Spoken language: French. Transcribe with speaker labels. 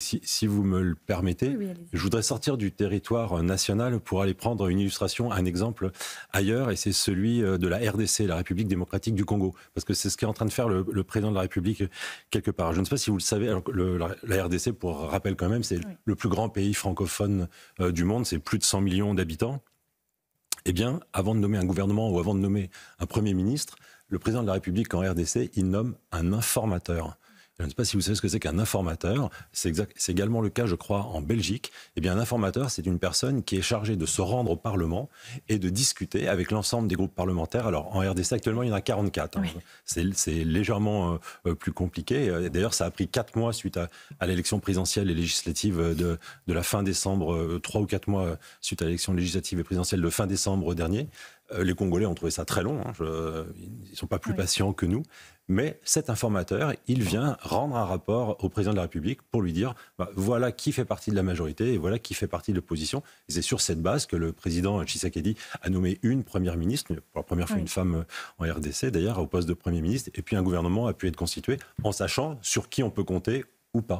Speaker 1: Si, vous me le permettez, je voudrais sortir du territoire national pour aller prendre une illustration, un exemple ailleurs, et c'est celui euh, de la RDC, la République démocratique du Congo, parce que c'est ce qu'est en train de faire le, président de la République quelque part. Je ne sais pas si vous le savez, la, RDC, pour rappel quand même, c'est le plus grand pays francophone euh, du monde, c'est plus de 100 millions d'habitants. Eh bien, avant de nommer un gouvernement ou avant de nommer un Premier ministre, le président de la République en RDC, il nomme un informateur. Je ne sais pas si vous savez ce que c'est qu'un informateur. C'est également le cas, je crois, en Belgique. Eh bien, un informateur, c'est une personne qui est chargée de se rendre au Parlement et de discuter avec l'ensemble des groupes parlementaires. Alors, en RDC, actuellement, il y en a 44. Hein. C'est légèrement euh, euh, plus compliqué. Euh, d'ailleurs, ça a pris quatre mois suite à, à l'élection présidentielle et législative de, de la fin décembre, 3 ou 4 mois suite à l'élection législative et présidentielle de fin décembre dernier. Euh, les Congolais ont trouvé ça très long, hein, ils ne sont pas plus patients que nous. Mais cet informateur, il vient rendre un rapport au président de la République pour lui dire bah, voilà qui fait partie de la majorité et voilà qui fait partie de l'opposition. c'est sur cette base que le président Tshisekedi a nommé une première ministre, pour la première fois une femme euh, en RDC d'ailleurs, au poste de premier ministre, et puis un gouvernement a pu être constitué en sachant sur qui on peut compter ou pas.